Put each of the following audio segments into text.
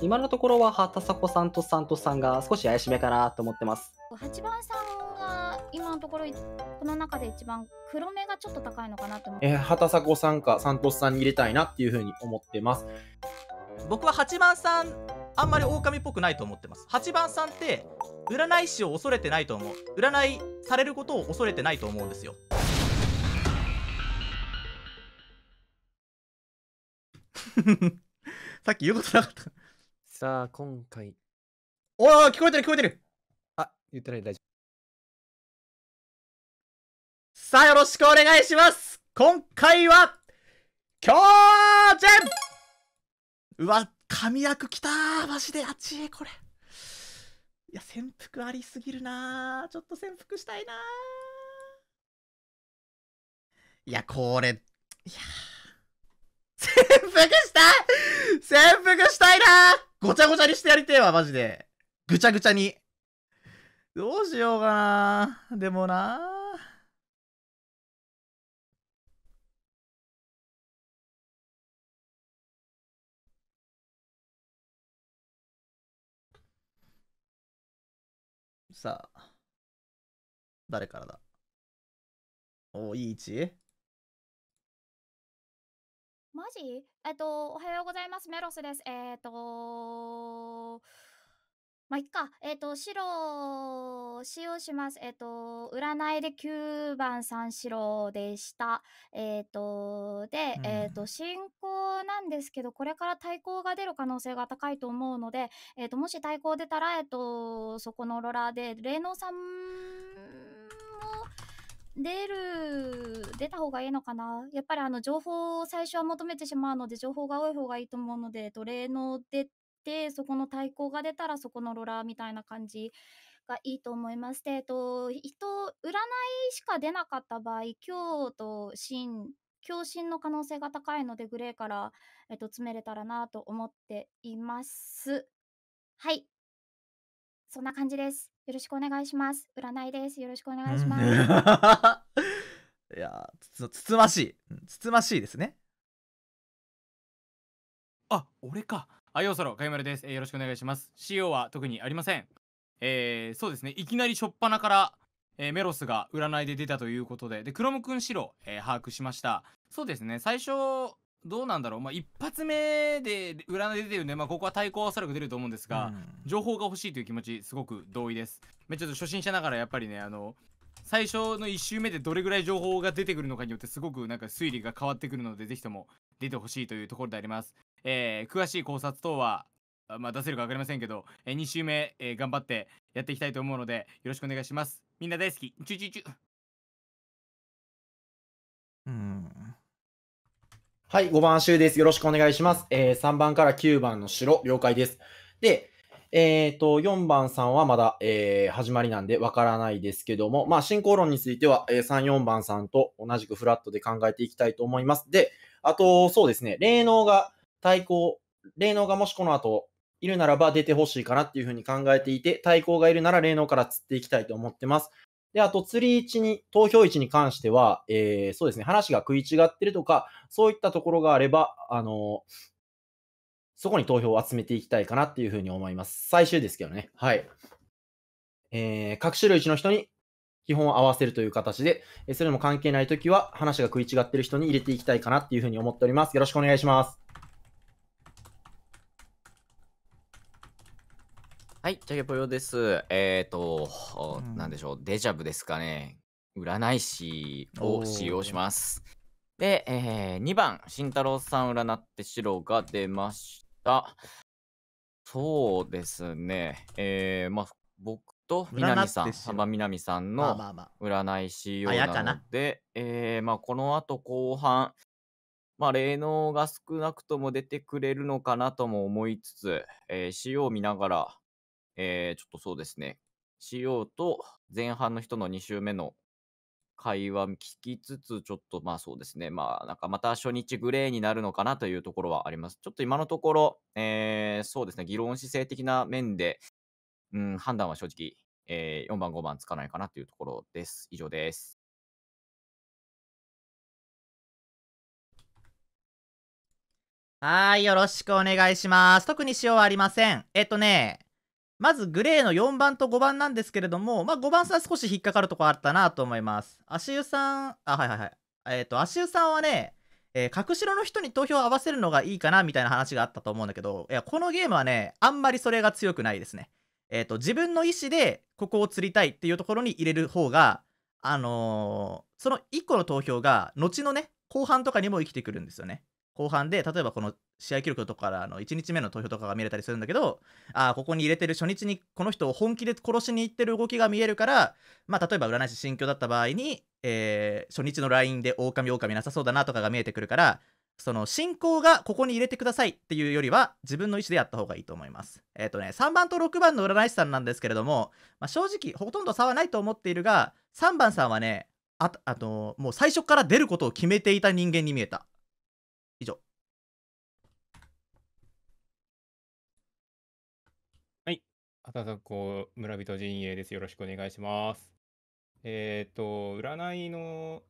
今のところは畑迫さんとサントさんが少し怪しめかなと思ってます8番さんが今のところこの中で一番黒目がちょっと高いのかなと思って、えー、畑迫さんかサントさんに入れたいなっていうふうに思ってます僕は8番さんあんまり狼っぽくないと思ってます8番さんって占い師を恐れてないと思う占いされることを恐れてないと思うんですよさっき言うことなかったさあ、今回。おお、聞こえてる、聞こえてるあ、言ってない、大丈夫。さあ、よろしくお願いします今回は、強ょうわ、神役きたーマジで、あっちこれ。いや、潜伏ありすぎるなーちょっと潜伏したいなーいや、これ、いや潜伏したい潜伏したいなーごちゃごちゃにしてやりてえわ、マジで。ぐちゃぐちゃに。どうしようかな。でもな。さあ、誰からだおお、いい位置マジえっと、おはようございます。メロスです。えっと、まあ、いっか。えっと、白、使用します。えっと、占いで9番3白でした。えっと、で、うん、えっと、進行なんですけど、これから対抗が出る可能性が高いと思うので、えっと、もし対抗出たら、えっと、そこのロラで、霊能さん出る、出た方がいいのかなやっぱりあの情報を最初は求めてしまうので、情報が多い方がいいと思うので、奴隷の出て、そこの対抗が出たらそこのロラーみたいな感じがいいと思います。で、えっと、人、占いしか出なかった場合、今日と真、共振の可能性が高いので、グレーから、えっと、詰めれたらなと思っています。はい。そんな感じです。よろしくお願いします。占いです。よろしくお願いします。うん、いやつ、つつましい。つつましいですね。あ、俺か。あ、ようそろ、かゆまるです、えー、よろしくお願いします。CO は特にありません。えー、そうですね。いきなりしょっぱなから、えー、メロスが占いで出たということで、で、クロムくん白、えー、把握しました。そうですね。最初、どうなんだろう、まあ、一発目で占い出てるんで、まあ、ここは対抗はおそらく出ると思うんですが、うん、情報が欲しいという気持ちすごく同意です、まちょっと初心者ながらやっぱりねあの最初の1周目でどれぐらい情報が出てくるのかによってすごくなんか推理が変わってくるのでぜひとも出てほしいというところであります、えー、詳しい考察等はまあ、出せるか分かりませんけど、えー、2週目、えー、頑張ってやっていきたいと思うのでよろしくお願いしますみんな大好きチュチュチュうんはい、5番集です。よろしくお願いします。えー、3番から9番の白、了解です。で、えっ、ー、と、4番さんはまだ、えー、始まりなんでわからないですけども、まあ、進行論については、えー、3、4番さんと同じくフラットで考えていきたいと思います。で、あと、そうですね、霊能が対抗、霊能がもしこの後、いるならば出てほしいかなっていうふうに考えていて、対抗がいるなら霊能から釣っていきたいと思ってます。で、あと、釣り位置に、投票位置に関しては、えー、そうですね、話が食い違ってるとか、そういったところがあれば、あのー、そこに投票を集めていきたいかなっていうふうに思います。最終ですけどね。はい。えー、各種類の人に基本を合わせるという形で、えそれも関係ないときは、話が食い違ってる人に入れていきたいかなっていうふうに思っております。よろしくお願いします。はい、チャゲぽよです。えっ、ー、と、うん、なんでしょう、デジャブですかね。占い師を使用します。で、えー、2番、慎太郎さん占って白が出ました。そうですね。えー、まあ、僕と南さん、浜南さんの占い師用なので、まあまあまあ、えー、まあ、この後後半、まあ、霊能が少なくとも出てくれるのかなとも思いつつ、えー、塩を見ながら、えー、ちょっとそうですね、しようと、前半の人の2週目の会話聞きつつ、ちょっとまあそうですね、まあなんかまた初日グレーになるのかなというところはあります。ちょっと今のところ、えー、そうですね、議論姿勢的な面で、うん、判断は正直、えー、4番、5番つかないかなというところです。以上です。はい、よろしくお願いします。特にしようはありません。えっとね、まずグレーの4番と5番なんですけれども、まあ、5番さん少し引っかかるとこあったなと思います。足湯さん、あ、はいはいはい。えっ、ー、と、足湯さんはね、えー、角白の人に投票を合わせるのがいいかなみたいな話があったと思うんだけど、いや、このゲームはね、あんまりそれが強くないですね。えっ、ー、と、自分の意思でここを釣りたいっていうところに入れる方が、あのー、その1個の投票が、後のね、後半とかにも生きてくるんですよね。後半で例えばこの試合記録とかかあの1日目の投票とかが見れたりするんだけどあここに入れてる初日にこの人を本気で殺しに行ってる動きが見えるから、まあ、例えば占い師心境だった場合に、えー、初日の LINE で狼狼なさそうだなとかが見えてくるからその進行がここに入れてくださいっていうよりは自分の意思でやった方がいいと思います。えっ、ー、とね、3番と6番の占い師さんなんですけれども、まあ、正直ほとんど差はないと思っているが、3番さんはね、ああのもう最初から出ることを決めていた人間に見えた。以上。はい。畑作村人陣営です。よろしくお願いします。えっ、ー、と、占いの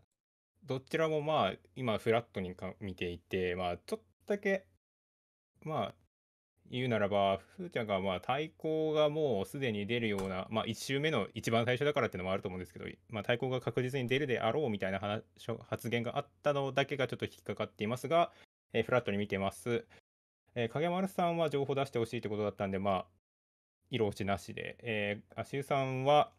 どちらもまあ、今フラットにか見ていて、まあ、ちょっとだけ、まあ、言うならば、ふーちゃんがまあ対抗がもうすでに出るような、まあ、1周目の一番最初だからっていうのもあると思うんですけど、まあ、対抗が確実に出るであろうみたいな話発言があったのだけがちょっと引っかかっていますが、えー、フラットに見てます。えー、影丸さんは情報出してほしいってことだったんで、まあ、色落ちなしで、えー、足湯さんは、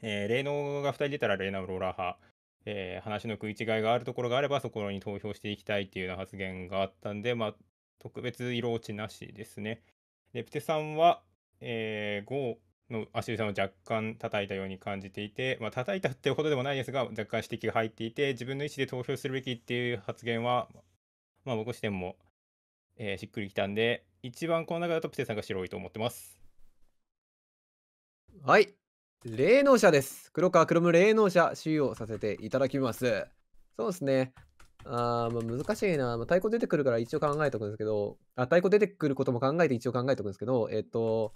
えー、霊能が2人出たら霊能ローラー派、えー、話の食い違いがあるところがあればそこに投票していきたいっていうような発言があったんで、まあ、特別色落ちなしですね。レプテさんは、えー、5の足湯さんを若干叩いたように感じていて、まあ、叩いたっていうほどでもないですが、若干指摘が入っていて、自分の意思で投票するべきっていう発言は、まあ、僕視点も、えー、しっくりきたんで、一番この中だとプテさんが白いと思ってます。はい、霊能者です。黒川クロム霊能者収容させていただきます。そうですね。あまあ難しいな。まあ、太鼓出てくるから一応考えとくんですけど、あ、太鼓出てくることも考えて一応考えとくんですけど、えっ、と、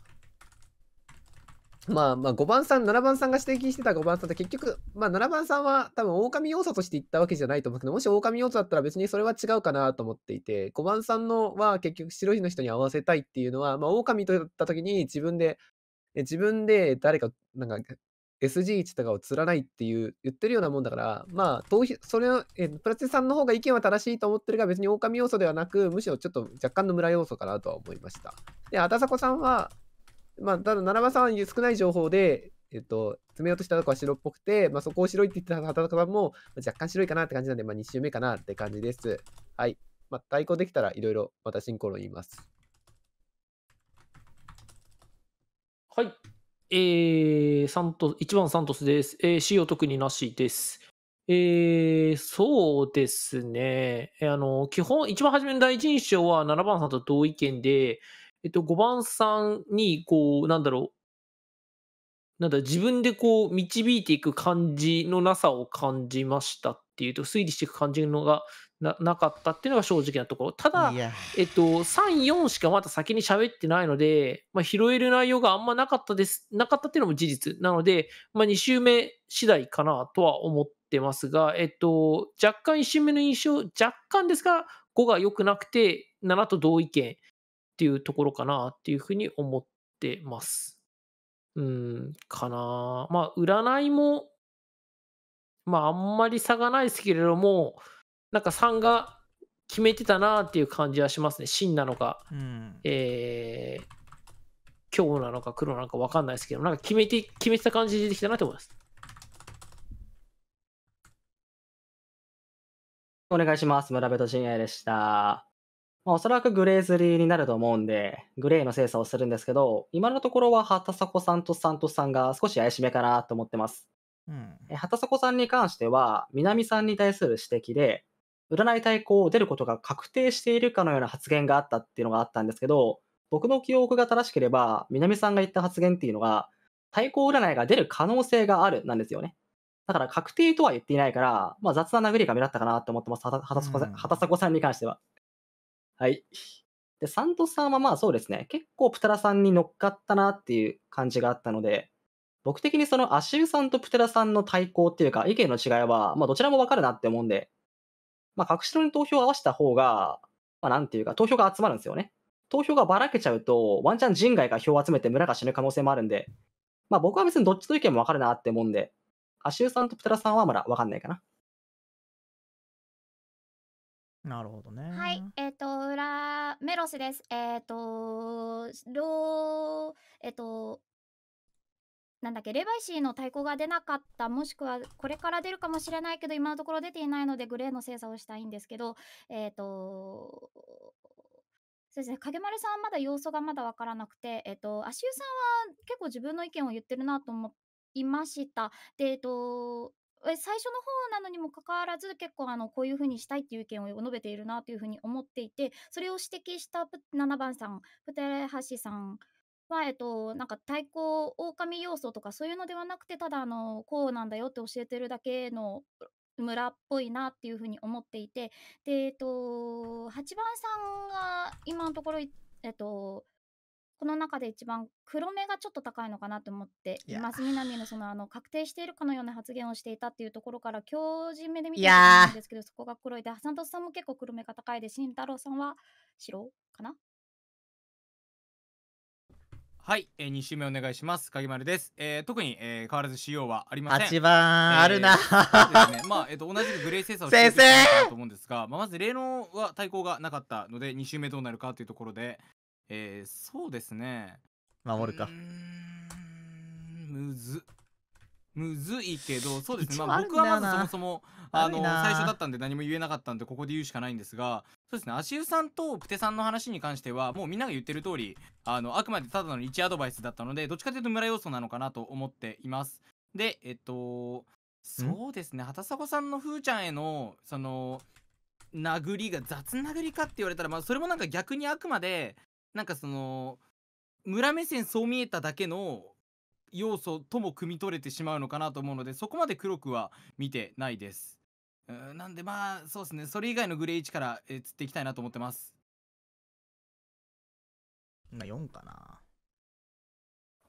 まあまあ5番さん、7番さんが指摘してた5番さんって結局、まあ7番さんは多分狼要素として言ったわけじゃないと思うんですけど、もし狼要素だったら別にそれは違うかなと思っていて、5番さんのは結局白いの人に合わせたいっていうのは、まあ狼と言った時に自分で、自分で誰か、なんか SG1 とかを釣らないっていう言ってるようなもんだからまあ投票それはえプラチさんの方が意見は正しいと思ってるが別に狼要素ではなくむしろちょっと若干の村要素かなとは思いましたであたさこさんはまあただ七場さんは少ない情報でえっと、詰めようとしたとこは白っぽくて、まあ、そこを白いって言ってた畑中さんも、若干白いかなって感じなんで、まあ、2周目かなって感じです。はい。まあ、対抗できたらいろいろまた進行論言います。はい。えー、サント1番サントスです。えー、使用特になしです。えー、そうですね。あの、基本、一番初めの第一印象は7番さんと同意見で、えっと、5番さんに、こう、なんだろう、なんだ、自分でこう、導いていく感じのなさを感じましたっていうと、推理していく感じのがななかったっていうのが正直なところ。ただ、えっと、3、4しかまだ先に喋ってないので、まあ、拾える内容があんまなかったです、なかったっていうのも事実なので、まあ、2週目次第かなとは思ってますが、えっと、若干1週目の印象、若干ですが、5が良くなくて、7と同意見っていうところかなっていうふうに思ってます。うん、かなまあ、占いも、まあ、あんまり差がないですけれども、なんか3が決めてたなっていう感じはしますね。真なのか、うん、えー、今日なのか黒なのか分かんないですけど、なんか決めて、決めてた感じで出てきたなと思います。お願いします。村人陣営でした。まあ、おそらくグレーズリーになると思うんで、グレーの精査をするんですけど、今のところは畑迫さんとサントさんが少し怪しめかなと思ってます。うん、畑迫さんに関しては、南さんに対する指摘で、占い対抗を出ることが確定しているかのような発言があったっていうのがあったんですけど、僕の記憶が正しければ、南さんが言った発言っていうのが、対抗占いが出る可能性があるなんですよね。だから確定とは言っていないから、まあ、雑な殴りが目立ったかなと思ってます、畑迫さんに関しては。はい。で、サントさんはまあそうですね、結構プテラさんに乗っかったなっていう感じがあったので、僕的にその足湯さんとプテラさんの対抗っていうか、意見の違いは、まあどちらもわかるなって思うんで、まあ、隠し撮り投票を合わせた方が、まあ、なんていうか、投票が集まるんですよね。投票がばらけちゃうと、ワンチャン人外が票を集めて村が死ぬ可能性もあるんで、まあ、僕は別にどっちの意見もわかるなって思うんで、足湯さんとプテラさんはまだわかんないかな。なるほどね。はい、えっ、ー、と、裏、メロスです。えっ、ー、と、ロー、えっ、ー、と、なんだっけ、レバイシーの太鼓が出なかった、もしくはこれから出るかもしれないけど、今のところ出ていないので、グレーの精査をしたいんですけど、えっ、ー、と、そうですね、影丸さんまだ様子がまだわからなくて、えっ、ー、と、足湯さんは結構自分の意見を言ってるなと思いました。で、えっ、ー、と、最初の方なのにもかかわらず結構あのこういうふうにしたいっていう意見を述べているなというふうに思っていてそれを指摘した7番さんプテハシさんは、えっと、なんか対抗、狼要素とかそういうのではなくて、ただ、あの、こうなんだよって教えてるだけの村っぽいなっていうふうに思っていて、で、えっと、8番さんが今のところ、えっと、この中で一番黒目がちょっと高いのかなと思っています。南のそのあの確定しているかのような発言をしていたっていうところから強靭目で見てたんですけどそこが黒いでサントさんも結構黒目が高いで慎太郎さんは白かなはい、えー、2週目お願いします。かぎまるです。えー、特に、えー、変わらず仕様はありません。あちあるなね、まあ、えっ、ー、と、同じくグレー精査をしていきと思うんですが、まあ、まず霊能は対抗がなかったので、2週目どうなるかというところで、えー、そうですね。守るか。むず。むずいけど、そうですね。まあ、僕はまずそもそも、あの、最初だったんで何も言えなかったんで、ここで言うしかないんですが、そうですね、足湯さんとプテさんの話に関しては、もうみんなが言ってる通り、あの、あくまでただの1アドバイスだったので、どっちかというと村要素なのかなと思っています。で、えっと、そうですね、畑迫さんのふーちゃんへの、その、殴りが雑殴りかって言われたら、まあ、それもなんか逆にあくまで、なんかその、村目線そう見えただけの要素とも汲み取れてしまうのかなと思うので、そこまで黒くは見てないです。なんでまあそうですねそれ以外のグレー1から、え釣っていきたいなと思ってます今4かな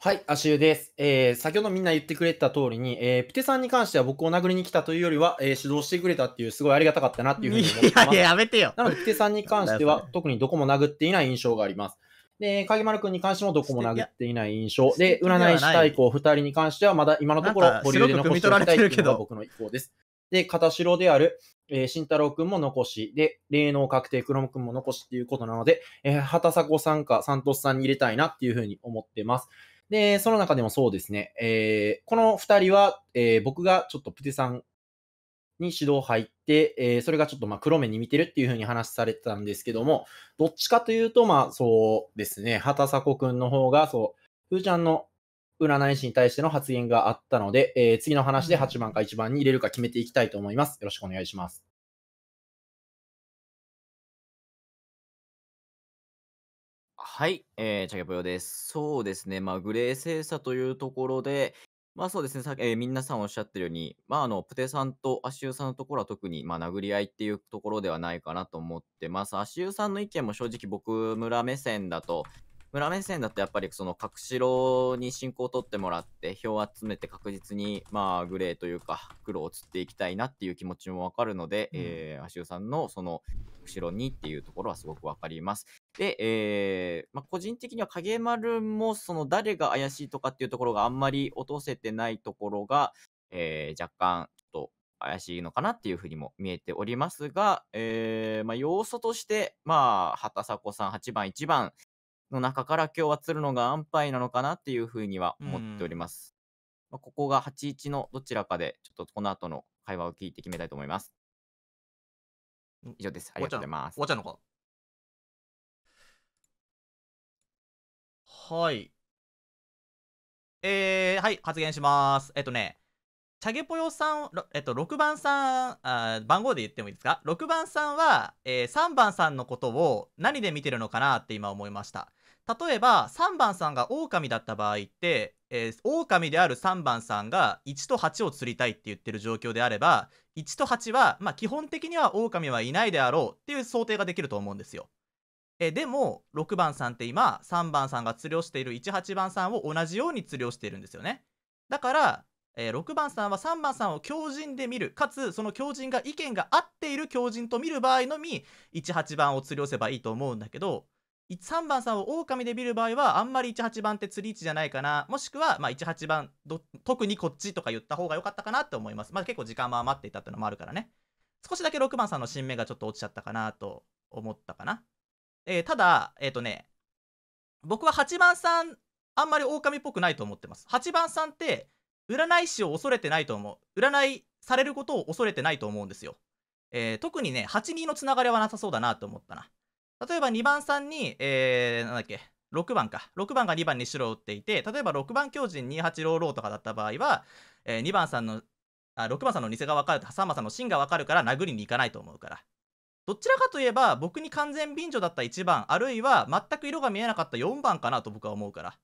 はい、足湯です。えー、先ほどみんな言ってくれた通りに、えー、プテさんに関しては僕を殴りに来たというよりは、えー、指導してくれたっていう、すごいありがたかったなっていうふうに思ってます。いやいや、やめてよ。なので、プテさんに関しては、特にどこも殴っていない印象があります。で、影丸くんに関してもどこも殴っていない印象。で、占い師対抗2人に関しては、まだ今のところ、保留で残しておきたいというのが僕の意向です。で、片白である、えー、慎太郎くんも残し、で、霊能確定クロムくんも残しっていうことなので、えー、畑迫さんかサントスさんに入れたいなっていうふうに思ってます。で、その中でもそうですね、えー、この二人は、えー、僕がちょっとプテさんに指導入って、えー、それがちょっとまあ黒目に見てるっていう風に話されてたんですけども、どっちかというと、まあそうですね、畑迫くんの方が、そう、ふーちゃんの占い師に対しての発言があったので、えー、次の話で8番か1番に入れるか決めていきたいと思います。よろしくお願いします。はい、えー、チャゲぽよです。そうですね、まあ、グレー精査というところで、まあそうですね、さっき、えー、皆さんおっしゃってるように、まああの、プテさんと足湯さんのところは特に、まあ殴り合いっていうところではないかなと思ってます。足湯さんの意見も正直僕、村目線だと、村目線だとやっぱりその角城に進行を取ってもらって票を集めて確実にまあグレーというか黒を釣っていきたいなっていう気持ちもわかるので、うん、えー、橋尾さんのその角城にっていうところはすごくわかります。で、えーまあ、個人的には影丸もその誰が怪しいとかっていうところがあんまり落とせてないところが、えー、若干ちょっと怪しいのかなっていうふうにも見えておりますが、えーまあ、要素として、まあ、畑迫さん8番、1番、の中から今日はるのが安牌なのかなっていうふうには思っております。まあ、ここが81のどちらかで、ちょっとこの後の会話を聞いて決めたいと思います。以上です。ありがとうございます。終わっちゃうのかはい。えー、はい、発言します。えっとね、チャゲポヨさん、えっと、6番さんあ、番号で言ってもいいですか ?6 番さんは、えー、3番さんのことを何で見てるのかなって今思いました。例えば3番さんが狼だった場合って、えー、狼である3番さんが1と8を釣りたいって言ってる状況であれば1と8は、まあ、基本的には狼はいないであろうっていう想定ができると思うんですよ。えでも6番さんって今3番さんが釣りをしている18番さんを同じように釣りをしているんですよね。だから、えー、6番さんは3番さんを強人で見るかつその強人が意見が合っている強人と見る場合のみ18番を釣り寄せばいいと思うんだけど3番さんを狼で見る場合はあんまり18番って釣り位置じゃないかなもしくはまあ18番特にこっちとか言った方が良かったかなと思いますまあ結構時間も余っていたっていうのもあるからね少しだけ6番さんの新芽がちょっと落ちちゃったかなと思ったかな、えー、ただえっ、ー、とね僕は8番さんあんまり狼っぽくないと思ってます8番さんって占い師を恐れてないと思う占いされることを恐れてないと思うんですよ、えー、特にね82のつながりはなさそうだなと思ったな例えば2番さんに、えー、なんだっけ、6番か。6番が2番に白を打っていて、例えば6番強靭28ローローとかだった場合は、えー、2番さんの、あ、6番さんの偽が分かると、3番さんの真が分かるから殴りに行かないと思うから。どちらかといえば、僕に完全便所だった1番、あるいは全く色が見えなかった4番かなと僕は思うから。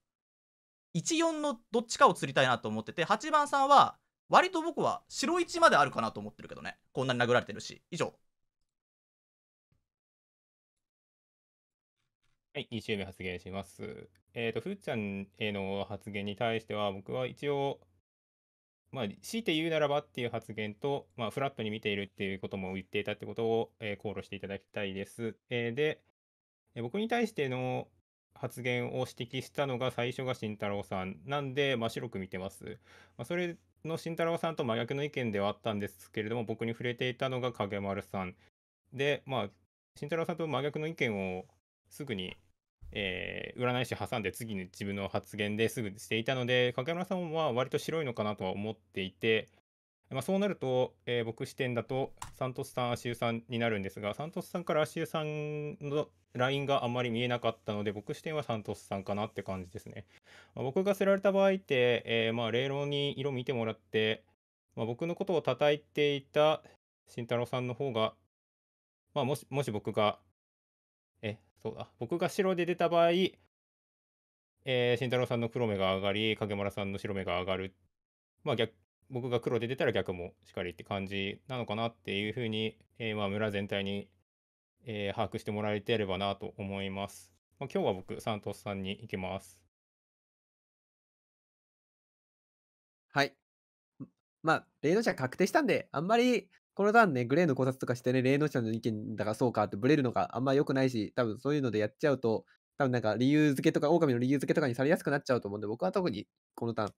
14のどっちかを釣りたいなと思ってて、8番さんは、割と僕は白1まであるかなと思ってるけどね。こんなに殴られてるし。以上。はい、2週目発言します。えっ、ー、と、ふーちゃんへの発言に対しては、僕は一応、まあ、強いて言うならばっていう発言と、まあ、フラットに見ているっていうことも言っていたってことを、えー、考慮していただきたいです。えー、で、え僕に対しての発言を指摘したのが最初が慎太郎さんなんで、真っ白く見てます。まあ、それの慎太郎さんと真逆の意見ではあったんですけれども、僕に触れていたのが影丸さん。で、まあ、慎太郎さんと真逆の意見をすぐにえー、占い師挟んで次に自分の発言ですぐしていたので影山さんは割と白いのかなとは思っていて、まあ、そうなると、えー、僕視点だとサントスさん足湯さんになるんですがサントスさんから足湯さんのラインがあんまり見えなかったので僕視点はサントスさんかなって感じですね、まあ、僕がてられた場合って、えー、まあ霊論に色見てもらって、まあ、僕のことを叩いていた慎太郎さんの方が、まあ、もしもし僕がえそうだ、僕が白で出た場合、えー、慎太郎さんの黒目が上がり、影村さんの白目が上がる。まあ逆、僕が黒で出たら逆もしかりって感じなのかなっていうふうに、えー、まあ村全体に、えー、把握してもらえてればなと思います。まあ、今日は僕、サントスさんに行きます。はい。まあ、レイド社確定したんで、あんまりこの段ね、グレーの考察とかしてね、霊能者の意見だからそうかってブレるのがあんま良くないし、多分そういうのでやっちゃうと、多分なんか理由付けとか、狼の理由付けとかにされやすくなっちゃうと思うんで、僕は特にこの段、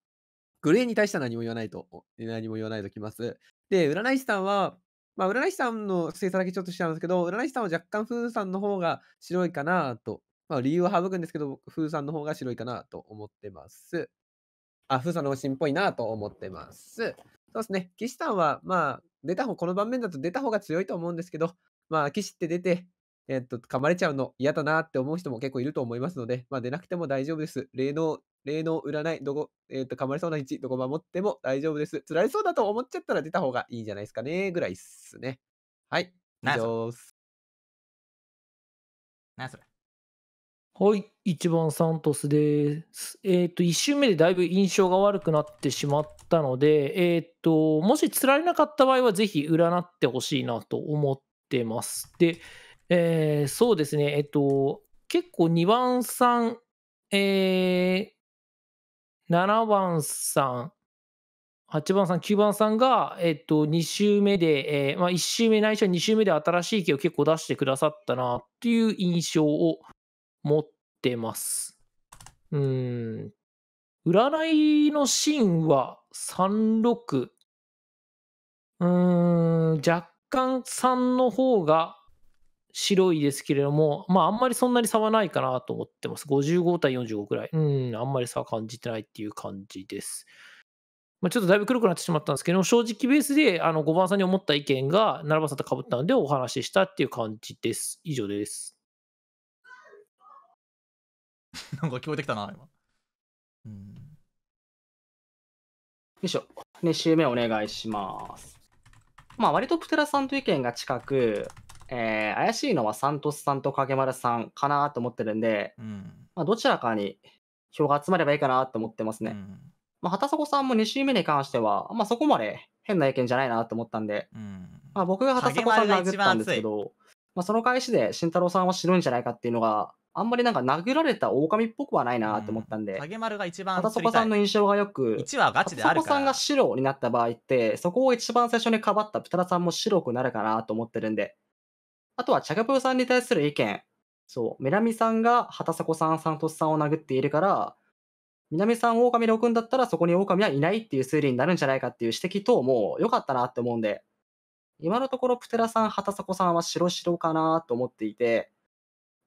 グレーに対しては何も言わないと、何も言わないときます。で、占い師さんは、まあ、占い師さんの精査だけちょっとしちゃうんですけど、占い師さんは若干、風さんの方が白いかなと、まあ、理由は省くんですけど、風さんの方が白いかなと思ってます。あ、風さんの方がっぽいなと思ってます。そうですね。岸さんは、まあ、出た方、この盤面だと出た方が強いと思うんですけど、まあ、騎士って出て、えっと、噛まれちゃうの嫌だなって思う人も結構いると思いますので、まあ、出なくても大丈夫です。霊能、霊能占い、どこ、えっと、噛まれそうな位置、どこ守っても大丈夫です。釣られそうだと思っちゃったら出た方がいいんじゃないですかね、ぐらいっすね。はい。以上っす。それ。はい、1番サントスです。えっ、ー、と、1周目でだいぶ印象が悪くなってしまったので、えっ、ー、と、もし釣られなかった場合は、ぜひ占ってほしいなと思ってます。で、えー、そうですね、えっ、と、結構2番さん、えー、7番さん、8番さん、9番さんが、えっ、と、2周目で、えまあ、1周目ないしは2周目で新しい木を結構出してくださったなっていう印象を持ってます。うん。占いのシーンは36。うん、若干3の方が白いですけれども、まああんまりそんなに差はないかなと思ってます。55対45くらい。うん、あんまり差は感じてないっていう感じです。まあ、ちょっとだいぶ黒くなってしまったんですけど正直ベースであの5番さんに思った意見が7番さんとかぶったのでお話ししたっていう感じです。以上です。なんか聞こえてきたな、今。うん。よいしょ。2周目お願いします。まあ、割とプテラさんと意見が近く、えー、怪しいのはサントスさんと影丸さんかなと思ってるんで、うん、まあ、どちらかに票が集まればいいかなと思ってますね。うん、まあ、畑迫さんも2周目に関しては、まあ、そこまで変な意見じゃないなと思ったんで、うん、まあ、僕が畑迫さん殴ったんですけど、まあ、その返しで慎太郎さんは白いんじゃないかっていうのが、あんまりなんか殴られた狼っぽくはないなと思ったんで、影丸が一番片底さんの印象がよく、1はガチであるさんが白になった場合って、そこを一番最初にかばったプタラさんも白くなるかなと思ってるんで、あとはチャカプーさんに対する意見、そう、南さんが畑迫さん、サントスさんを殴っているから、南さん、狼6んだったらそこに狼はいないっていう推理になるんじゃないかっていう指摘等も良かったなって思うんで、今のところプテラさん、畑迫さんは白白かなと思っていて、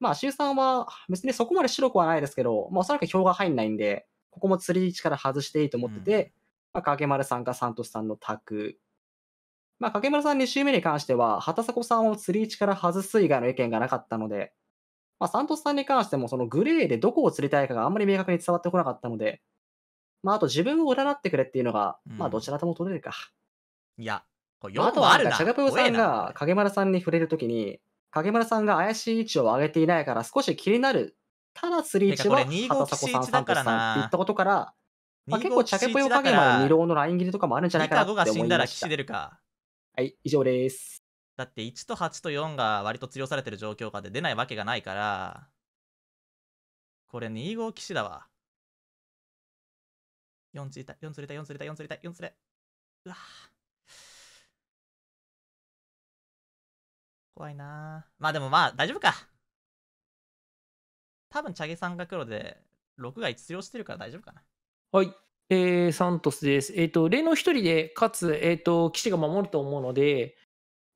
まあ、週さんは別にそこまで白くはないですけど、まあ、おそらく票が入んないんで、ここも釣り位置から外していいと思ってて、うん、まあ、影丸さんかサントスさんの卓。まあ、影丸さん2周目に関しては、畑迫さんを釣り位置から外す以外の意見がなかったので、まあ、サントスさんに関しても、そのグレーでどこを釣りたいかがあんまり明確に伝わってこなかったので、まあ、あと自分を占ってくれっていうのが、うん、まあ、どちらとも取れるか。いや、これ4個あるな。あとは、チャガプーさんが影丸さんに触れるときに、影村さんが怪しい位置を上げていないから少し気になる。ただスリーチは、畑迫さん、サントさんって言ったことから、まあ、結構、チャケぽよ影村で二郎のライン切りとかもあるんじゃないかなって思いました。が死んだら士出るか。はい、以上です。だって1と8と4が割と強されてる状況下で出ないわけがないから、これ2号騎士だわ。4ついた、4つれた、4つれた、4つれた、4つれ。うわぁ。怖いなまあでもまあ、大丈夫か。多分、チャゲさんが黒で、6が一応してるから大丈夫かな。はい。えー、サントスです。えっ、ー、と、例の一人で、かつ、えっ、ー、と、騎士が守ると思うので、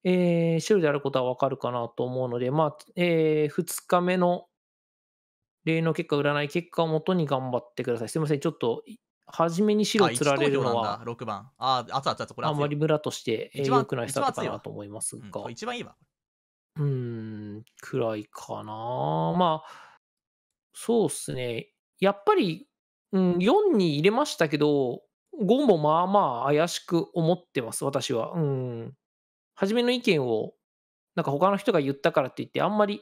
えー、白であることはわかるかなと思うので、まあ、えー、2日目の例の結果、占い結果をもとに頑張ってください。すみません、ちょっと、初めに白釣られるのは、あ、番。あ、あつあつあつ、これあんまり村として、良くないスタートかなと思いますが。一番いいわ。うーん、くらいかな。まあ、そうっすね。やっぱり、うん、4に入れましたけど、5もまあまあ怪しく思ってます、私は。うん。初めの意見を、なんか他の人が言ったからって言って、あんまり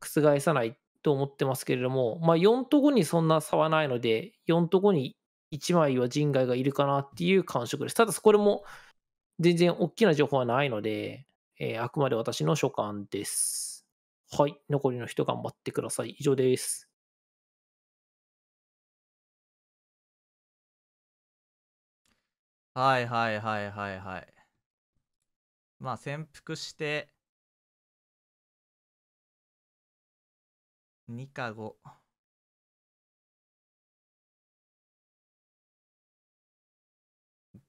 覆さないと思ってますけれども、まあ4と5にそんな差はないので、4と5に1枚は人外がいるかなっていう感触です。ただ、これも全然大きな情報はないので、えー、あくまで私の所感です。はい、残りの人頑張ってください。以上です。はいはいはいはいはい。まあ潜伏して2か5。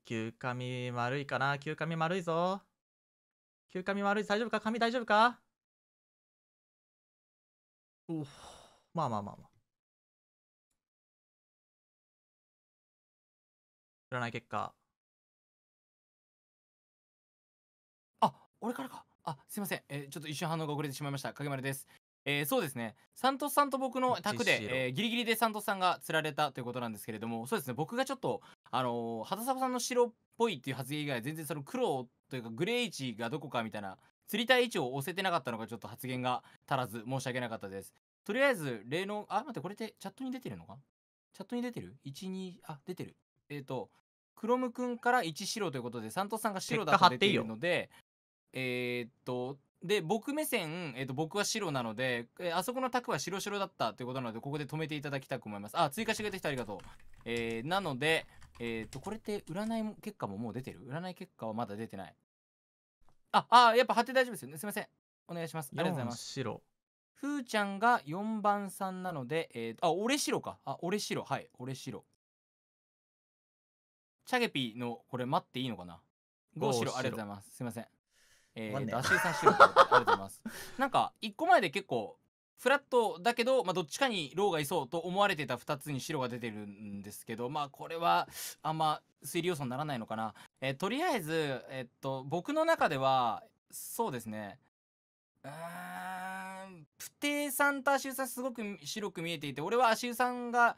休暇味丸いかな休暇味丸いぞ。休暇見悪い大丈夫か髪大丈夫かおまあまあまあまあ。占い結果。あ、俺からか。あ、すいません。えー、ちょっと一瞬反応が遅れてしまいました。影丸です。えー、そうですねサントスさんと僕の宅で、えー、ギリギリでサントスさんが釣られたということなんですけれどもそうですね僕がちょっとあのー、畑迫さんの白っぽいっていう発言以外全然その黒というかグレー位置がどこかみたいな釣りたい位置を押せてなかったのがちょっと発言が足らず申し訳なかったですとりあえず例のあ待ってこれってチャットに出てるのかチャットに出てる ?12 あ出てるえっ、ー、とクロムくんから1白ということでサントスさんが白だと出ているのでえー、っとで、僕目線、えっ、ー、と、僕は白なので、えー、あそこのタは白白だったということなので、ここで止めていただきたく思います。あ、追加してくれた人ありがとう。えー、なので、えっ、と、これって占い結果ももう出てる占い結果はまだ出てない。あ、あ、やっぱ貼って大丈夫ですよね。すいません。お願いします。ありがとうございます。白。ふーちゃんが4番さんなので、えっ、と、あ、俺白か。あ、俺白。はい、俺白。チャゲピーのこれ待っていいのかな ?5 白、ありがとうございます。すいません。えー、と、アシスとうござます。なんか、1個前で結構、フラットだけど、まあ、どっちかにローがいそうと思われてた2つに白が出てるんですけど、まあ、これはあんま推理要素にならないのかな。えー、とりあえず、えっと、僕の中では、そうですね。うーん、プテーさんと足湯さんすごく白く見えていて、俺は足湯さんが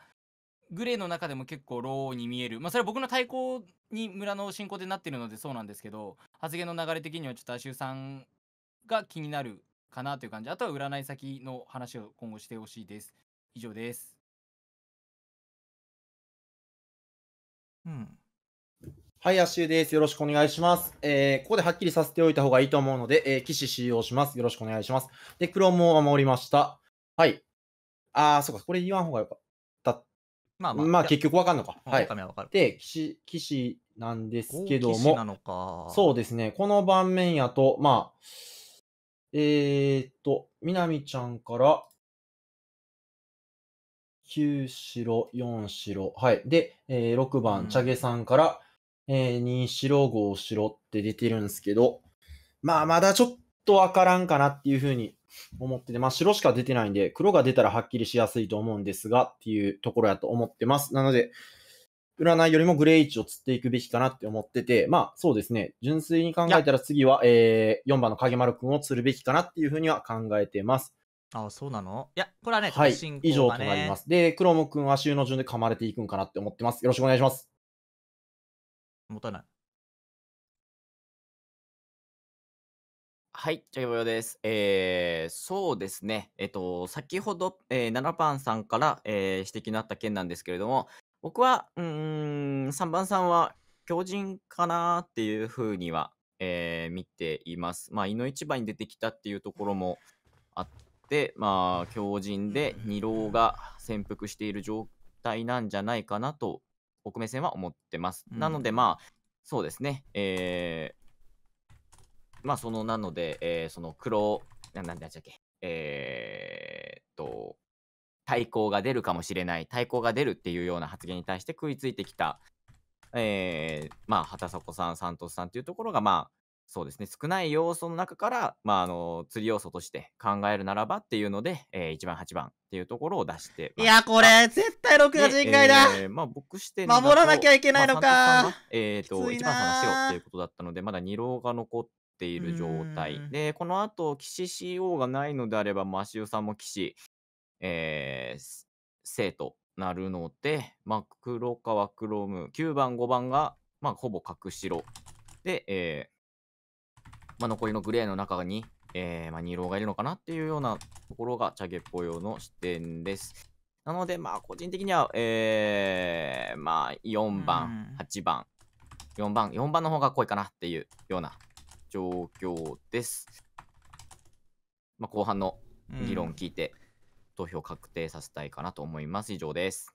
グレーの中でも結構ローに見える、まあ、それは僕の対抗に村の進行でなってるのでそうなんですけど発言の流れ的にはちょっと足湯さんが気になるかなという感じあとは占い先の話を今後してほしいです以上ですうんはい、足湯です。よろしくお願いします。えー、ここではっきりさせておいた方がいいと思うので、えー、騎士使用します。よろしくお願いします。で、クローンも守りました。はい。あー、そうか、これ言わん方がよかった。まあまあ、まあ結局わかんのか。はい。はかで、騎士、騎士なんですけども、そうですね、この盤面やと、まあ、えー、っと、みなみちゃんから、9白、4白、はい。で、えー、6番、チャゲさんから、えー、2白、5白って出てるんですけど、まあ、まだちょっとわからんかなっていうふうに思ってて、まあ、白しか出てないんで、黒が出たらはっきりしやすいと思うんですが、っていうところやと思ってます。なので、占いよりもグレー位置を釣っていくべきかなって思ってて、まあそうですね、純粋に考えたら次は、えー、4番の影丸くんを釣るべきかなっていうふうには考えてます。ああ、そうなのいや、これはね、はい、ね、以上となります。で、クロムくんは週の順で噛まれていくんかなって思ってます。よろしくお願いします。持たない。はい、じゃあ、よよです。えー、そうですね。えっと、先ほど、えー、7番さんから、えー、指摘のあった件なんですけれども、僕は、うーん、3番さんは狂人かなっていうふうには、えー見ています。まあ、井の市場に出てきたっていうところもあって、まあ、狂人で二郎が潜伏している状態なんじゃないかなと、奥目線は思ってます。なので、まあ、そうですね。えーまあ、その、なので、えー、その黒、なんだっけ、えー、と、対抗が出るかもしれない、対抗が出るっていうような発言に対して食いついてきた、えー、まあ、畑迫さん、サントスさんというところが、まあ、そうですね、少ない要素の中から、まあ、あの、釣り要素として考えるならばっていうので、えー、1番、8番っていうところを出していや、これ、絶対6が人外だ、えー、まあ、僕して守らなきゃいけないのか、まあ、えっ、ー、と、1番さんが白っていうことだったので、まだ2浪が残っている状態。で、この後、棋士 CO がないのであれば、マシさんも棋士、えー、生となるので、まあ、黒川クロム、9番、5番が、まあ、ほぼ角白。で、えー、まあ、残りのグレーの中に、えー、まあ、二郎がいるのかなっていうようなところが、チャゲっぽ用の視点です。なので、まあ、個人的には、えー、まあ、4番、8番、4番、4番の方が濃いかなっていうような状況です。まあ、後半の議論聞いて、投票確定させたいかなと思います。以上です。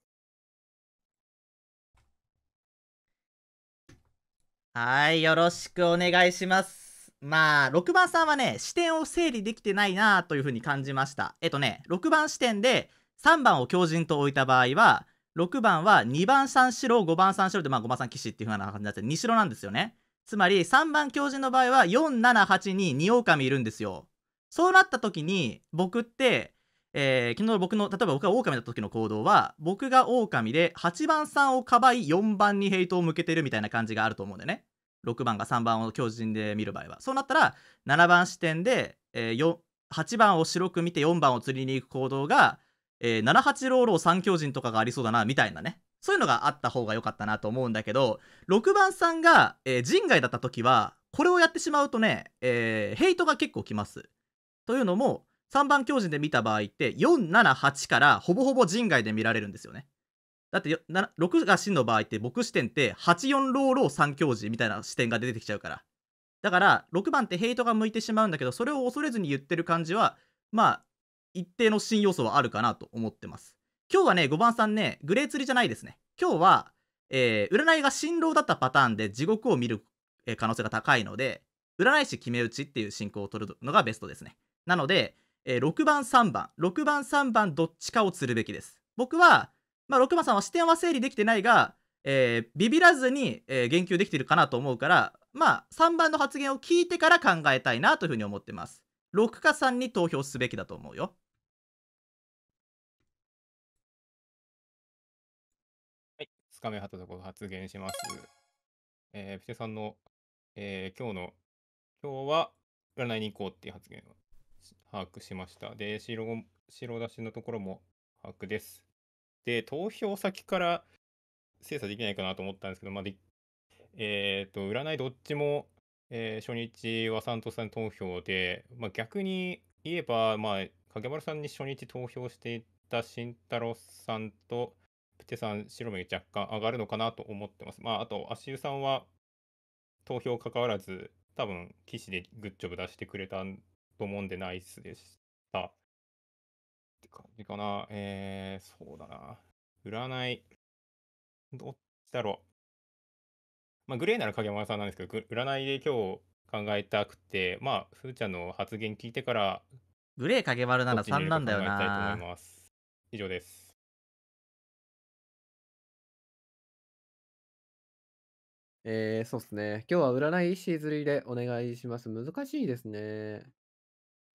はい、よろしくお願いします。まあ、6番さんはね、視点を整理できてないなというふうに感じました。えっとね、6番視点で3番を強靭と置いた場合は、6番は2番四白、5番3白で、まあ5番三騎士っていううな感じになって、2白なんですよね。つまり3番教授の場合は478に2狼いるんですよ。そうなった時に僕って、えー、昨日僕の例えば僕が狼だった時の行動は僕が狼で8番さんをかばい4番にヘイトを向けてるみたいな感じがあると思うんでね。6番が3番を強靭で見る場合はそうなったら7番視点で、えー、8番を白く見て4番を釣りに行く行動が、えー、78ローロー3強靭とかがありそうだなみたいなねそういうのがあった方が良かったなと思うんだけど、6番さんが、えー、人外だった時は、これをやってしまうとね、えー、ヘイトが結構きます。というのも、3番教人で見た場合って、478からほぼほぼ人外で見られるんですよね。だって、6が真の場合って、僕視点って、84ローロー3強人みたいな視点が出てきちゃうから。だから、6番ってヘイトが向いてしまうんだけど、それを恐れずに言ってる感じは、まあ、一定の新要素はあるかなと思ってます。今日はね、5番さんね、グレー釣りじゃないですね。今日は、えー、占いが新郎だったパターンで地獄を見る可能性が高いので、占い師決め打ちっていう進行を取るのがベストですね。なので、えー、6番、3番、6番、3番、どっちかを釣るべきです。僕は、まあ、6番さんは視点は整理できてないが、えー、ビビらずに、えー、言及できてるかなと思うから、まあ、3番の発言を聞いてから考えたいなというふうに思ってます。6か3に投票すべきだと思うよ。日目、畑と発言します。えー、ピテさんの、えー、今日の、今日は占いに行こうっていう発言を把握しました。で、白白出しのところも把握です。で、投票先から精査できないかなと思ったんですけど、まあ、でえー、と、占いどっちも、えー、初日はさんとさん投票で、まあ、逆に言えば、まあ、影丸さんに初日投票していた慎太郎さんと、プテさん、白目若干上がるのかなと思ってます。まあ、あと、足湯さんは投票かかわらず、多分、騎士でグッジョブ出してくれたと思うんで、ナイスでした。って感じかな。えー、そうだな。占い。どっちだろう。まあ、グレーなら影山さんなんですけど、占いで今日考えたくて、まあ、ふーちゃんの発言聞いてから、グレー影丸なら3なんだよな。以上です。えー、そうですね。今日は占い師釣りでお願いします。難しいですね。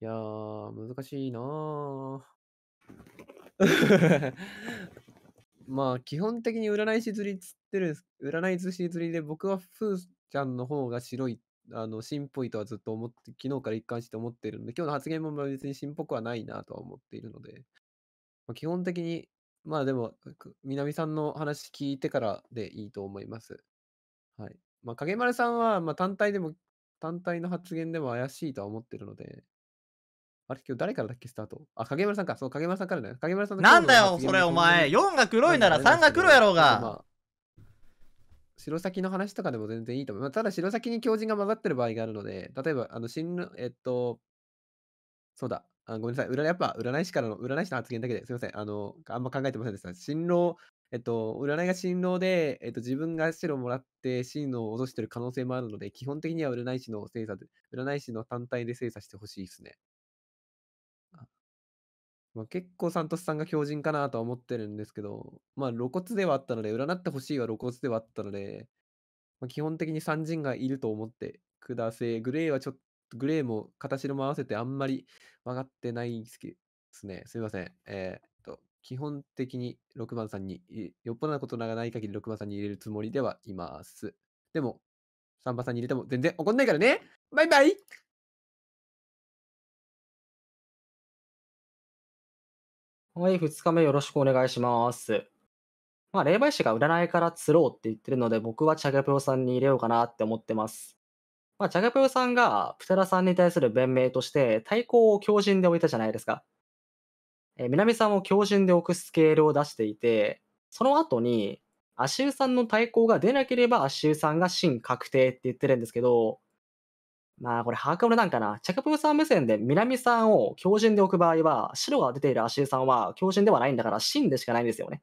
いやー、難しいなー。まあ、基本的に占い師釣りっつってるんです。占い寿司釣りで僕はふーちゃんの方が白い、あの、芯っぽいとはずっと思って、昨日から一貫して思っているので、今日の発言も別に芯っぽくはないなとは思っているので、まあ、基本的に、まあでも、南さんの話聞いてからでいいと思います。はい。まあ、影丸さんは、まあ、単体でも、単体の発言でも怪しいとは思ってるので、あれ今日誰からだっけスタートあ、影丸さんか。そう、影丸さんからだよ。影丸さんのなんだよ、それお前。4が黒いなら3が黒やろうが。白崎の話とかでも全然いいと思う。まあ、ただ、白崎に狂人が混ざってる場合があるので、例えば、あの、新、えっと、そうだ。あごめんなさい。やっぱ占い師からの、占い師の発言だけですいません。あの、あんま考えてませんでした。新郎えっと、占いが新郎で、えっと、自分が白をもらって真のを落としてる可能性もあるので、基本的には占い師の精査で、占い師の単体で精査してほしいですね。あまあ、結構サントスさんが強人かなとは思ってるんですけど、まあ露骨ではあったので、占ってほしいは露骨ではあったので、まあ、基本的に三人がいると思ってください。グレーはちょっと、グレーも片白も合わせてあんまり曲かってないですね。すみません。えー基本的に6番さんに、よっぽどなことがない限り6番さんに入れるつもりではいます。でも、3番さんに入れても全然怒んないからねバイバイはい、2日目よろしくお願いします。まあ、霊媒師が占いから釣ろうって言ってるので、僕はチャゲプヨさんに入れようかなって思ってます。まあ、チャゲプヨさんがプテラさんに対する弁明として、対抗を強靭で置いたじゃないですか。えー、南さんを強靭で置くスケールを出していて、その後に、足湯さんの対抗が出なければ足湯さんが真確定って言ってるんですけど、まあこれ、ハーカなんかな。チャカプーさん目線で南さんを強靭で置く場合は、白が出ている足湯さんは強靭ではないんだから真でしかないんですよね。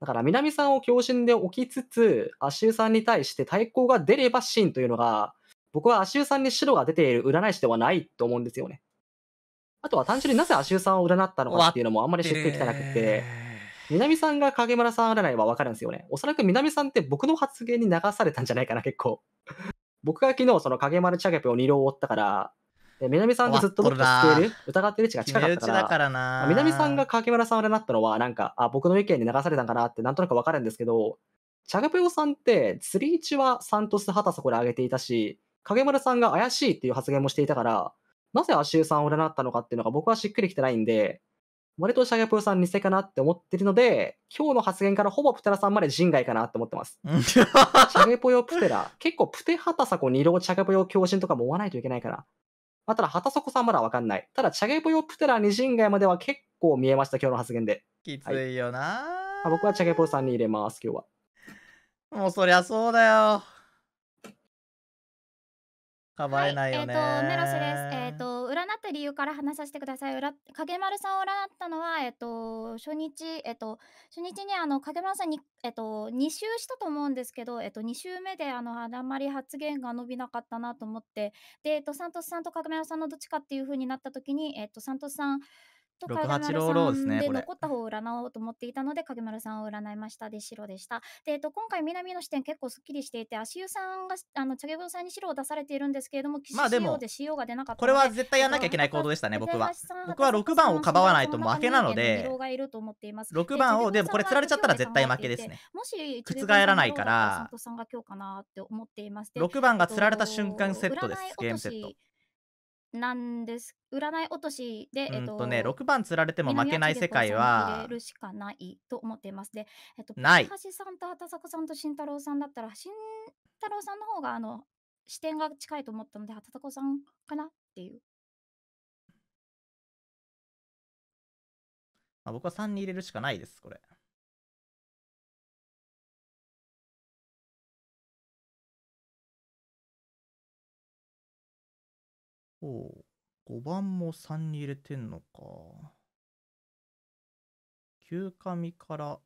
だから南さんを強靭で置きつつ、足湯さんに対して対抗が出れば真というのが、僕は足湯さんに白が出ている占い師ではないと思うんですよね。あとは単純になぜ足湯さんを占ったのかっていうのもあんまり知ってきたなくて、南さんが影村さん占いは分かるんですよね。おそらく南さんって僕の発言に流されたんじゃないかな、結構。僕が昨日、その影丸チャゲペを二郎追ったから、南さんがずっとどっか知っている疑ってる位置が近かったからからな南さんが影村さんを占ったのはなんかあ僕の意見に流されたんかなってなんとなく分かるんですけどチャグペヨさんって釣り位置はサントス・ハタソコで上げていたし影村さんが怪しいっていう発言もしていたからなぜ足湯さんを占ったのかっていうのが僕はしっくりきてないんで、割とシャゲプーさん偽かなって思ってるので、今日の発言からほぼプテラさんまで人外かなって思ってます。シャゲポヨプテラ、結構プテハタサコ二郎シャゲポヨ共振とかも追わないといけないから。まあ、ただ、ハタサコさんまだわかんない。ただ、チャゲポヨプテラに人外までは結構見えました、今日の発言で。きついよな、はい、僕はチャゲポヨさんに入れます、今日は。もうそりゃそうだよ。えないよね、はい、えっ、ー、とメロスですえっ、ー、と占った理由から話させてください影丸さんを占ったのはえっ、ー、と初日えっ、と初日にあの影丸さんにえっ、と2週したと思うんですけどえっ、と2週目であのあんまり発言が伸びなかったなと思ってでえっ、とサントスさんと影丸さんのどっちかっていう風になった時にえっ、とサントスさん六八ローローですね。残った方を占おうと思っていたので影丸さんを占いましたで白でしたで、えっと、今回南の視点結構すっきりしていて足湯さんがあのチャゲブさんに白を出されているんですけれどもまあでもこれは絶対やんなきゃいけない行動でしたね僕は僕は六番をかばわないと負けなので六番をでもこれ釣られちゃったら絶対負けですねもし覆らないから六番が釣られた瞬間セットですゲームセットなんです。占い落としで、えっと、ね、6番釣られても負けない世界は。れるしかないと思っています。で、えっと、ない。橋さんと畑坂さんと慎太郎さんだったら、慎太郎さんの方が、あの、視点が近いと思ったので、畑坂さんかなっていう。まあ、僕は3に入れるしかないです、これ。ほう、5番も3に入れてんのか。旧上から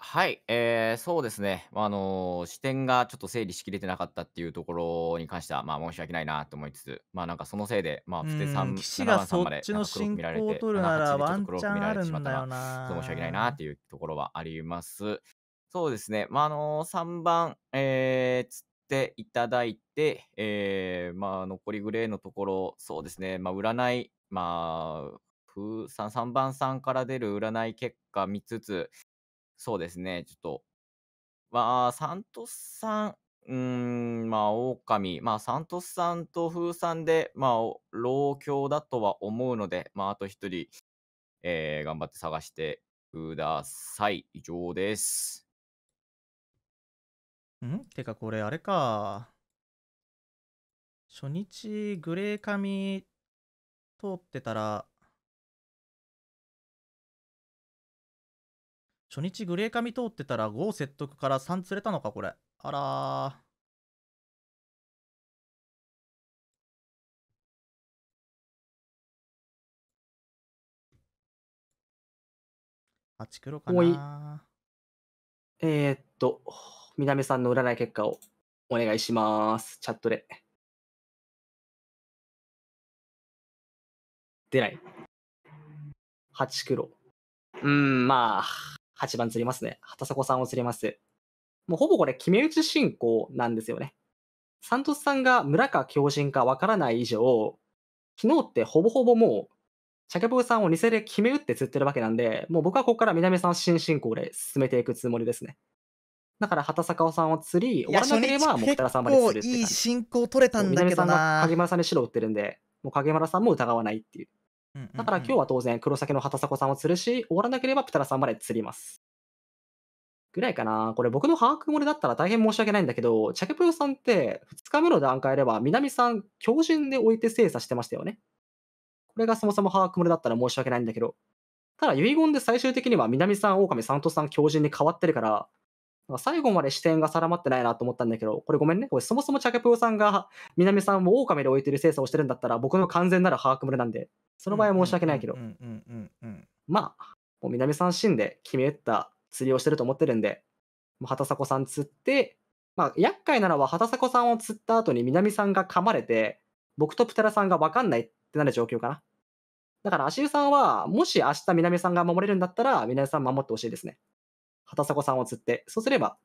はい、えー、そうですね、まああのー視点がちょっと整理しきれてなかったっていうところに関しては、まあ、申し訳ないなと思いつつ、まあ、なんかそのせいで、まあ、3、伏せさん、騎士がそっちの進行を取るならワンチャンあるんだよな。申し訳ないなっていうところはあります。そうですね、まああのー、3番、えー、ていただいて、えー、まあ、残りグレーのところ、そうですね、まあ、占い、まあ、3番さんから出る占い結果見つつ、そうですね、ちょっと、まあ、サントスさん、うん、まあ、狼、まあ、サントスさんと風さんで、まあ、老境だとは思うので、まあ、あと一人、えー、頑張って探してください。以上です。んてかこれあれか。初日グレー紙通ってたら、初日グレー紙通ってたら5を説得から3釣れたのかこれ。あらー。8黒かなー。えー、っと。南さんの占い結果をお願いします。チャットで。出ない。8黒。うん、まあ、8番釣りますね。畑迫さんを釣ります。もうほぼこれ、決め打ち進行なんですよね。サントスさんが村か狂人かわからない以上、昨日ってほぼほぼもう、チャケボーさんを偽で決め打って釣ってるわけなんで、もう僕はここから南さん新進行で進めていくつもりですね。だから畑坂尾さんを釣り、終わらなければもう北さんまで釣るっていい進行取れたんだけどな。影村さんで白を打ってるんで、もう影村さんも疑わないっていう。だから今日は当然黒崎の畑迫さんを釣るし、終わらなければプタラさんまで釣ります。ぐらいかな。これ僕の把握漏れだったら大変申し訳ないんだけど、チャケプヨさんって2日目の段階では南さん強靭で置いて精査してましたよね。これがそもそも把握漏れだったら申し訳ないんだけど、ただ遺言で最終的には南さん、狼さんとさん強靭に変わってるから、最後まで視点が定まってないなと思ったんだけど、これごめんね。これそもそもチャケプヨさんが、南さんを狼で置いてる精査をしてるんだったら、僕の完全なる把握漏れなんで、その場合は申し訳ないけど。まあ、もう南さん死んで決めった釣りをしてると思ってるんで、畑迫さん釣って、まあ、厄介なのは畑迫さんを釣った後に南さんが噛まれて、僕とプテラさんが分かんないってなる状況かな。だから、足湯さんは、もし明日南さんが守れるんだったら、南さん守ってほしいですね。畑迫さんを釣って、そうすれば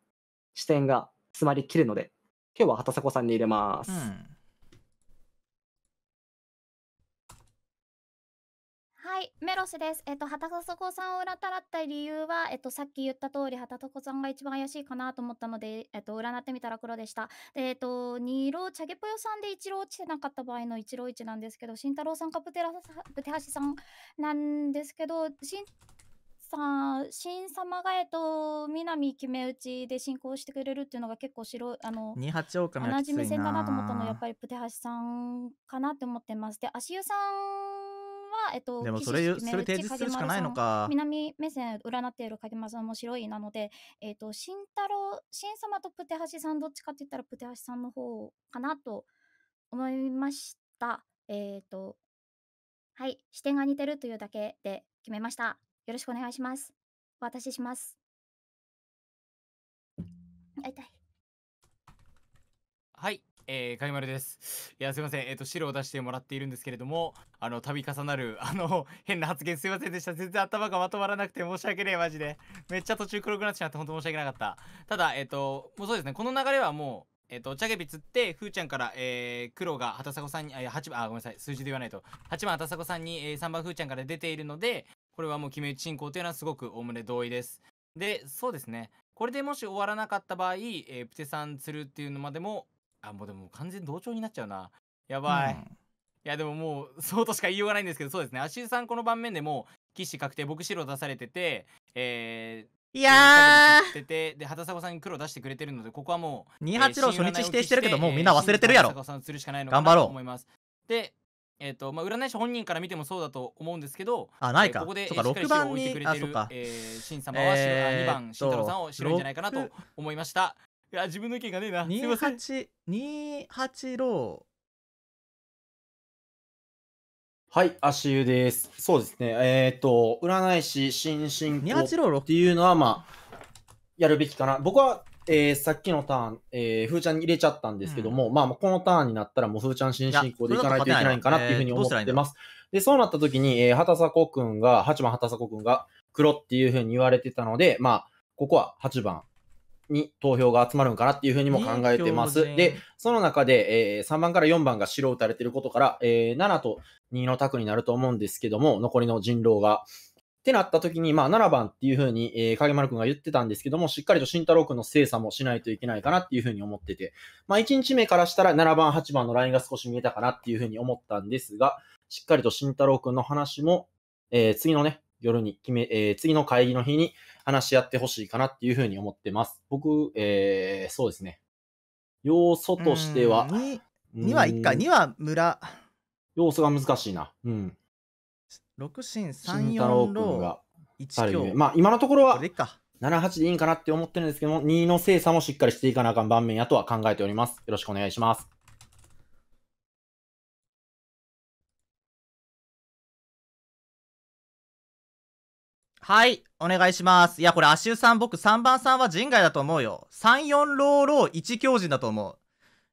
視点が詰まりきるので、今日は畑迫さんに入れます。うん、はい、メロスです。えっと、畑迫さんを占った理由は、えっと、さっき言った通り、畑迫さんが一番怪しいかなと思ったので、えっと、占ってみたら黒でした。で、えっと、二郎、チャゲぽよさんで一郎落ちてなかった場合の一郎一なんですけど、慎太郎さんかプテラ、プテハシさんなんですけど、慎さん、新様がえと南決め打ちで進行してくれるっていうのが結構白あの二八狼同じ目線だなと思ったのはやっぱりプテハシさんかなって思ってます。で、足湯さんはえっとでもそれそれ提示するしかないのか。南目線占っている影間さんも白いなので、えっと新太郎新様とプテハシさんどっちかって言ったらプテハシさんの方かなと思いました。えっ、とはい視点が似てるというだけで決めました。よろしくお願いします。お渡しします。会いたい。はい。えー、かいまるです。いや、すいません。えっ、ー、と、資料を出してもらっているんですけれども、あの、度重なる、あの、変な発言すいませんでした。全然頭がまとまらなくて申し訳ねえ、マジで。めっちゃ途中黒くなってしまって、ほんと申し訳なかった。ただ、えっ、ー、と、もうそうですね。この流れはもう、えっ、と、チャゲビ釣って、ふーちゃんから、えー、黒が畑たさんに、あ、8番、あ、ごめんなさい、数字で言わないと、8番畑迫さんに、えー、3番ふーちゃんから出ているので、これはもう決め打ち進行というのはすごくおおむね同意です。で、そうですね。これでもし終わらなかった場合、えー、プテさん釣るっていうのまでも、あ、もうでも完全同調になっちゃうな。やばい。うん、いや、でももう、そうとしか言いようがないんですけど、そうですね。足湯さん、この盤面でも、騎士確定、僕白出されてて、えー、いやーててで畑迫さんに黒出してくれてるのでここはもう2 8郎初日指定してるけどもうみんな忘れてるやろ頑張ろうでえっ、ー、とまあ、占い師本人から見てもそうだと思うんですけど、あないか、えー、ここでしっかり白を置いてくれてる、えー、新様はえー、2番、慎太郎さんを白いんじゃないかなと思いました。いや、自分の意見がねえな。2 8ません。28ロはい、足湯です。そうですね。えっ、ー、と、占い師、新進行っていうのは、まあ、やるべきかな。僕はえー、さっきのターン、えー、ふーちゃんに入れちゃったんですけども、うん、まあ、このターンになったら、もうふーちゃん新進行でいかないといけないんかなっていうふうに思ってます。えー、で、そうなった時に、えー、畑迫くんが、8番畑迫くんが、黒っていうふうに言われてたので、まあ、ここは8番に投票が集まるんかなっていうふうにも考えてます。で、その中で、えー、3番から4番が白打たれてることから、えー、7と2の択になると思うんですけども、残りの人狼が、ってなった時に、まあ、7番っていうふうに、えー、影丸くんが言ってたんですけども、しっかりと慎太郎くんの精査もしないといけないかなっていうふうに思ってて、まあ、1日目からしたら7番、8番のラインが少し見えたかなっていうふうに思ったんですが、しっかりと慎太郎くんの話も、えー、次のね、夜に決め、えー、次の会議の日に話し合ってほしいかなっていうふうに思ってます。僕、えー、そうですね。要素としては。2, 2は1回、2は村。要素が難しいな。うん。6進3、4ロ一1強。まあ今のところは7、八でいいんかなって思ってるんですけども、2の精査もしっかりしていかなあかん盤面やとは考えております。よろしくお願いします。はい、お願いします。いや、これ、足湯さん、僕、3番さんは人外だと思うよ。3、四ロー1強人だと思う。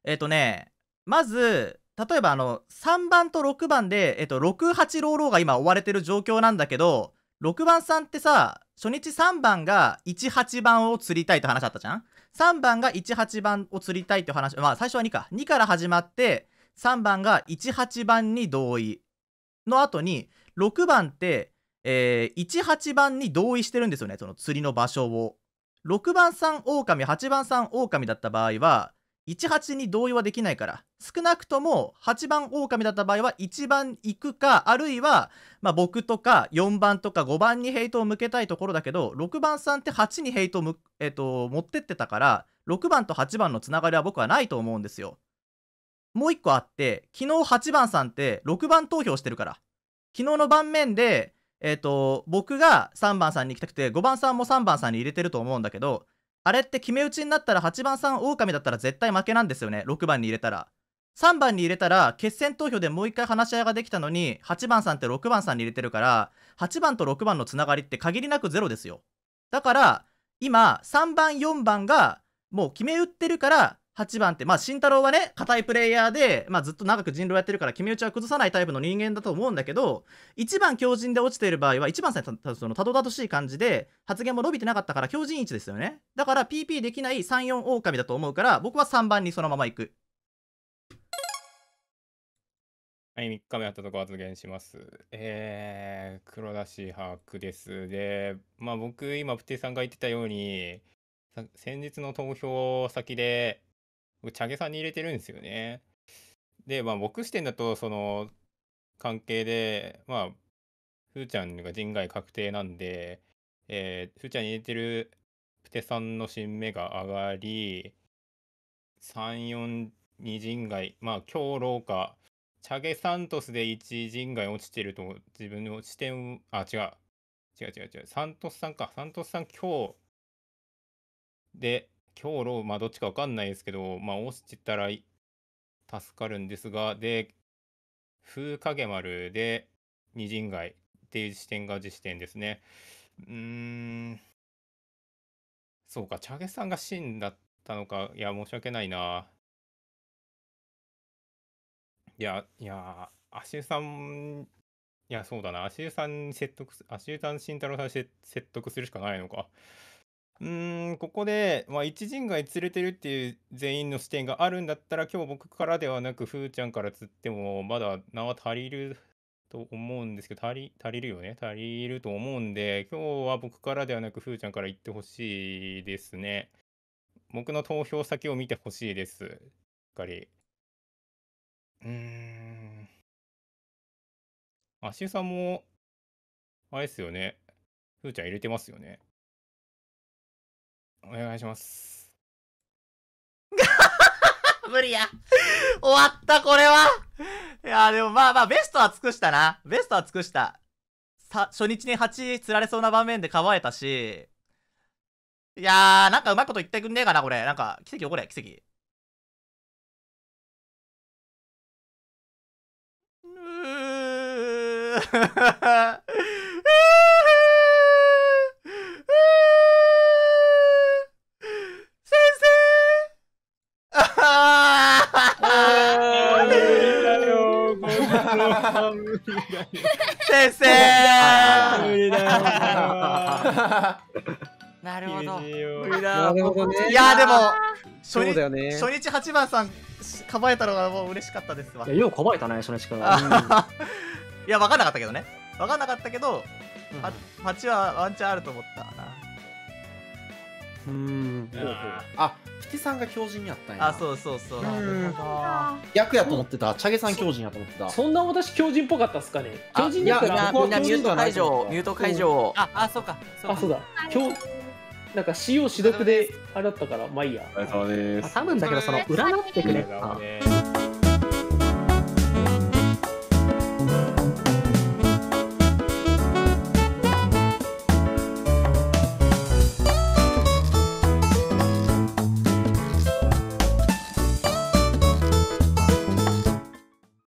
えっ、ー、とね、まず、例えばあの、3番と6番で、えっと、6、8ローローが今追われてる状況なんだけど、6番さんってさ、初日3番が1、8番を釣りたいって話あったじゃん ?3 番が1、8番を釣りたいって話、まあ最初は2か。2から始まって、3番が1、8番に同意。の後に、6番って、えー、1、8番に同意してるんですよね、その釣りの場所を。6番さん狼、8番さん狼だった場合は、18に同意はできないから、少なくとも8番狼だった場合は1番行くか、あるいは、まあ、僕とか4番とか5番にヘイトを向けたいところだけど、6番さんって8にヘイトをむ、えっと、持ってってたから、6番と8番のつながりは僕はないと思うんですよ。もう1個あって、昨日8番さんって6番投票してるから。昨日の盤面で、えっと、僕が3番さんに行きたくて、5番さんも3番さんに入れてると思うんだけど、あれって決め打ちになったら8番さん狼だったら絶対負けなんですよね6番に入れたら3番に入れたら決選投票でもう一回話し合いができたのに8番さんって6番さんに入れてるから8番と6番のつながりって限りなくゼロですよだから今3番4番がもう決め打ってるから8番って、まあ、慎太郎はね、硬いプレイヤーで、まあ、ずっと長く人狼やってるから、決め打ちは崩さないタイプの人間だと思うんだけど、1番強靭で落ちている場合は、1番さんたそのたどたどしい感じで、発言も伸びてなかったから強靭位置ですよね。だから PP できない3、4狼だと思うから、僕は3番にそのまま行く。はい、3日目やったとこ発言します。えー、黒田し把握です。で、まあ僕、今、プティさんが言ってたように、先日の投票先で、僕、チャゲさんに入れてるんですよね。で、まあ、僕視点だと、その、関係で、まあ、ふーちゃんが人外確定なんで、えー、ふーちゃんに入れてるプテさんの新芽が上がり、3、4、2人外、まあ、今日廊下、チャゲサントスで1人外落ちてると、自分の視点あ、違う。違う違う違う。サントスさんか。サントスさん今日、で、強労、まあどっちかわかんないですけど、まあ押したら助かるんですが、で、風影丸で二陣街って視時点が視点ですね。うーん。そうか、チャゲさんが死んだったのか。いや、申し訳ないな。いや、いや、足湯さん、いや、そうだな。足湯さん説得す、足湯さん慎太郎さん説得するしかないのか。うーん、ここで、ま、一陣が釣れてるっていう全員の視点があるんだったら、今日僕からではなく、ふーちゃんから釣っても、まだ名は足りると思うんですけど、足り足りるよね。足りると思うんで、今日は僕からではなく、ふーちゃんから言ってほしいですね。僕の投票先を見てほしいです。しっかり。うーん。足湯さんも、あれですよね。ふーちゃん入れてますよね。お願いします 無理や終わったこれはいやでもまあまあベストは尽くしたなベストは尽くしたさ、初日に8釣られそうな場面で構えたしいやーなんかうまいこと言ってくんねえかなこれなんか奇跡起これ奇跡うー先生無理だなるほど。なるほどいやでも初日,、ね、初日八番さんかばえたのがもう嬉しかったですわ。ようかばえたね初日から。いや分かんなかったけどね。分かんなかったけど、う8はワンチャンあると思ったな。うんあ吉さんが狂人やったんやあそうそうそう役やと思ってたチャゲさん狂人やと思ってたそんな私狂人っぽかったっすかね狂人やったみんなミュート解除ミュート解除ああそうかあそうだ狂なんか使塩死毒であれだったからまあいいやあ多分だけどその占ってくれ